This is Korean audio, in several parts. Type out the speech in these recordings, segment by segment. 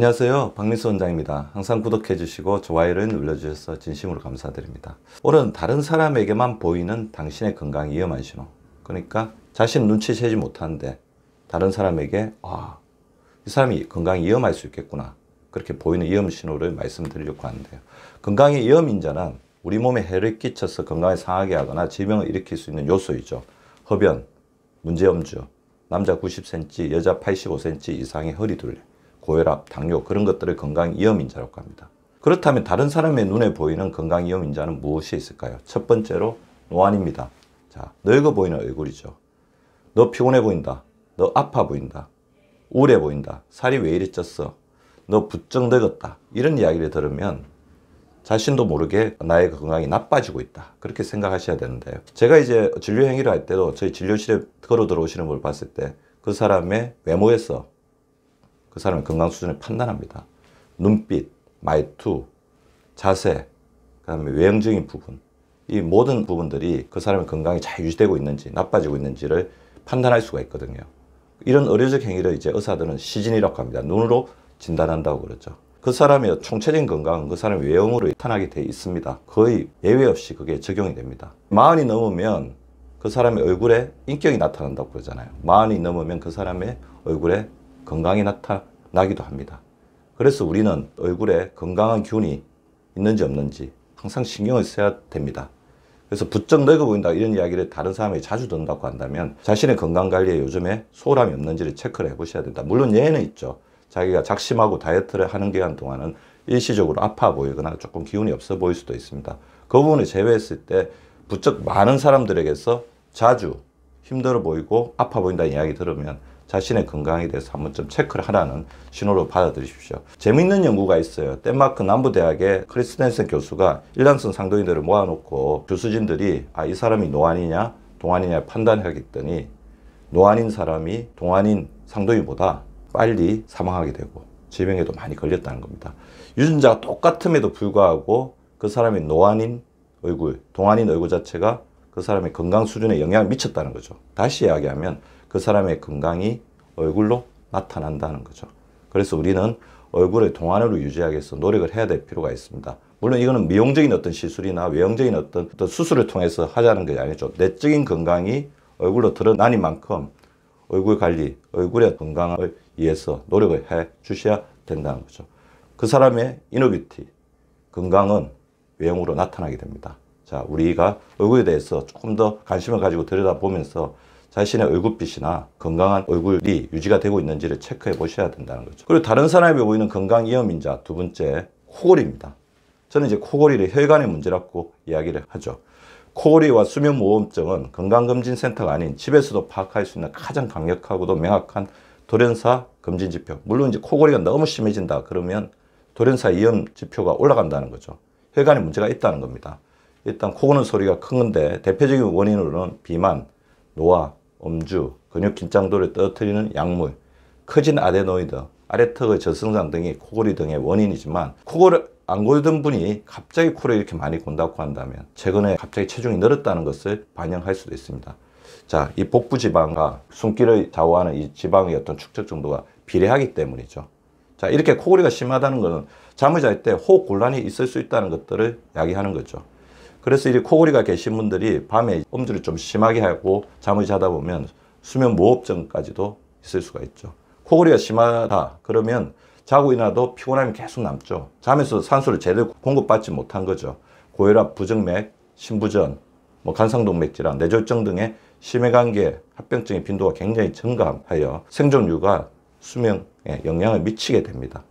안녕하세요. 박민수 원장입니다. 항상 구독해주시고 좋아요를 눌러주셔서 진심으로 감사드립니다. 오늘은 다른 사람에게만 보이는 당신의 건강 위험한 신호. 그러니까 자신 눈치채지 못하는데 다른 사람에게 아, 이 사람이 건강이 위험할 수 있겠구나. 그렇게 보이는 위험 신호를 말씀드리려고 하는데요. 건강의 위험 인자는 우리 몸에 해를 끼쳐서 건강을 상하게 하거나 질병을 일으킬 수 있는 요소이죠. 흡연, 문제염주 남자 90cm, 여자 85cm 이상의 허리 둘레. 고혈압, 당뇨 그런 것들을 건강위험인자라고 합니다. 그렇다면 다른 사람의 눈에 보이는 건강위험인자는 무엇이 있을까요? 첫 번째로 노안입니다. 자, 늙어 보이는 얼굴이죠. 너 피곤해 보인다. 너 아파 보인다. 우울해 보인다. 살이 왜 이리 쪘어? 너 부쩍 늙었다. 이런 이야기를 들으면 자신도 모르게 나의 건강이 나빠지고 있다. 그렇게 생각하셔야 되는데요. 제가 이제 진료 행위를 할 때도 저희 진료실에 걸어 들어오시는 걸 봤을 때 그 사람의 외모에서 그 사람의 건강 수준을 판단합니다. 눈빛, 말투, 자세, 그 다음에 외형적인 부분. 이 모든 부분들이 그 사람의 건강이 잘 유지되고 있는지, 나빠지고 있는지를 판단할 수가 있거든요. 이런 의료적 행위를 이제 의사들은 시진이라고 합니다. 눈으로 진단한다고 그러죠. 그 사람의 총체적인 건강은 그 사람의 외형으로 나타나게 되어 있습니다. 거의 예외 없이 그게 적용이 됩니다. 마흔이 넘으면 그 사람의 얼굴에 인격이 나타난다고 그러잖아요. 마흔이 넘으면 그 사람의 얼굴에 건강이 나타나기도 합니다. 그래서 우리는 얼굴에 건강한 기운이 있는지 없는지 항상 신경을 써야 됩니다. 그래서 부쩍 늙어 보인다 이런 이야기를 다른 사람이 자주 듣는다고 한다면 자신의 건강관리에 요즘에 소홀함이 없는지를 체크를 해보셔야 된다. 물론 예는 있죠. 자기가 작심하고 다이어트를 하는 기간 동안은 일시적으로 아파 보이거나 조금 기운이 없어 보일 수도 있습니다. 그 부분을 제외했을 때 부쩍 많은 사람들에게서 자주 힘들어 보이고 아파 보인다는 이야기 들으면 자신의 건강에 대해서 한번 좀 체크를 하라는 신호로 받아들이십시오. 재미있는 연구가 있어요. 덴마크 남부대학의 크리스텐센 교수가 일란성 상도인들을 모아놓고 교수진들이 아, 이 사람이 노안이냐 동안이냐 판단하겠더니 노안인 사람이 동안인 상도인보다 빨리 사망하게 되고 질병에도 많이 걸렸다는 겁니다. 유전자가 똑같음에도 불구하고 그 사람이 노안인 얼굴, 동안인 얼굴 자체가 그 사람의 건강 수준에 영향을 미쳤다는 거죠. 다시 이야기하면 그 사람의 건강이 얼굴로 나타난다는 거죠. 그래서 우리는 얼굴을 동안으로 유지하기 위해서 노력을 해야 될 필요가 있습니다. 물론 이거는 미용적인 어떤 시술이나 외형적인 어떤, 어떤 수술을 통해서 하자는 게 아니죠. 내적인 건강이 얼굴로 드러나니 만큼 얼굴 관리, 얼굴의 건강을 위해서 노력을 해 주셔야 된다는 거죠. 그 사람의 이너뷰티, 건강은 외형으로 나타나게 됩니다. 자, 우리가 얼굴에 대해서 조금 더 관심을 가지고 들여다보면서 자신의 얼굴빛이나 건강한 얼굴이 유지가 되고 있는지를 체크해 보셔야 된다는 거죠. 그리고 다른 사람이 보이는 건강위험인자 두 번째 코골입니다. 저는 이제 코골이를 혈관의 문제라고 이야기를 하죠. 코골이와 수면모험증은 건강검진센터가 아닌 집에서도 파악할 수 있는 가장 강력하고도 명확한 돌연사 검진지표 물론 이제 코골이가 너무 심해진다 그러면 돌연사 위험지표가 올라간다는 거죠. 혈관에 문제가 있다는 겁니다. 일단 코 고는 소리가 큰 건데 대표적인 원인으로는 비만, 노화, 음주, 근육 긴장도를 떨어뜨리는 약물, 커진 아데노이드, 아래턱의 저승상 등이 코골이 등의 원인이지만 코골을 안 골던 분이 갑자기 코를 이렇게 많이 곤다고 한다면 최근에 갑자기 체중이 늘었다는 것을 반영할 수도 있습니다. 자, 이 복부 지방과 숨길을 좌우하는 이 지방의 어떤 축적 정도가 비례하기 때문이죠. 자, 이렇게 코골이가 심하다는 것은 잠을 잘 때 호흡 곤란이 있을 수 있다는 것들을 야기하는 거죠. 그래서 이 코골이가 계신 분들이 밤에 음주를 좀 심하게 하고 잠을 자다 보면 수면 무호흡증까지도 있을 수가 있죠. 코골이가 심하다 그러면 자고 일어나도 피곤함이 계속 남죠. 잠에서 산소를 제대로 공급받지 못한 거죠. 고혈압, 부정맥, 심부전뭐 간상동맥 질환, 뇌졸중 등의 심해관계 합병증의 빈도가 굉장히 증가하여 생존율과 수명에 영향을 미치게 됩니다.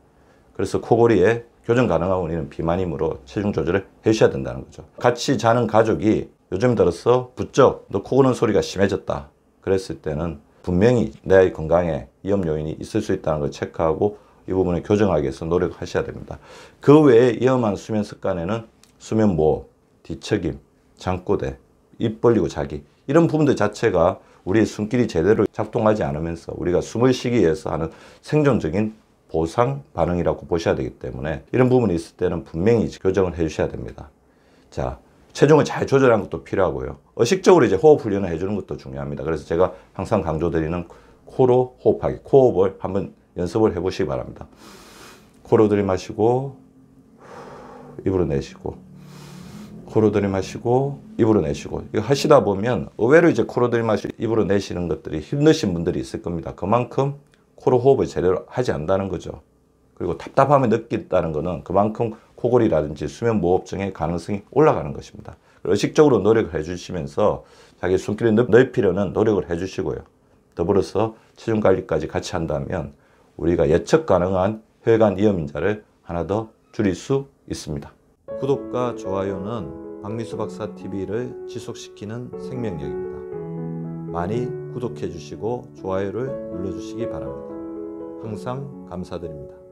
그래서 코골이에 교정 가능한 원인은 비만이므로 체중 조절을 해주셔야 된다는 거죠. 같이 자는 가족이 요즘 들어서 부쩍 너코 고는 소리가 심해졌다. 그랬을 때는 분명히 내 건강에 위험 요인이 있을 수 있다는 걸 체크하고 이 부분을 교정하기 위해서 노력하셔야 됩니다. 그 외에 위험한 수면 습관에는 수면 모호, 뒤척임, 장꼬대입 벌리고 자기 이런 부분들 자체가 우리의 숨길이 제대로 작동하지 않으면서 우리가 숨을 쉬기 위해서 하는 생존적인 보상 반응이라고 보셔야 되기 때문에 이런 부분이 있을 때는 분명히 교정을 해주셔야 됩니다. 자, 체중을 잘 조절하는 것도 필요하고요. 의식적으로 이제 호흡 훈련을 해주는 것도 중요합니다. 그래서 제가 항상 강조드리는 코로 호흡하기, 코호흡을 한번 연습을 해보시기 바랍니다. 코로 들이마시고 입으로 내쉬고 코로 들이마시고 입으로 내쉬고 이거 하시다 보면 의외로 이제 코로 들이마시고 입으로 내쉬는 것들이 힘드신 분들이 있을 겁니다. 그만큼 코로 호흡을 제대로 하지 않는다는 거죠. 그리고 답답함을 느낀다는 것은 그만큼 코골이라든지 수면무호흡증의 가능성이 올라가는 것입니다. 의식적으로 노력을 해주시면서 자기 숨길을 넓히려는 노력을 해주시고요. 더불어서 체중관리까지 같이 한다면 우리가 예측 가능한 혈관 위험인자를 하나 더 줄일 수 있습니다. 구독과 좋아요는 박미수 박사 TV를 지속시키는 생명력입니다. 많이 구독해 주시고 좋아요를 눌러 주시기 바랍니다. 항상 감사드립니다.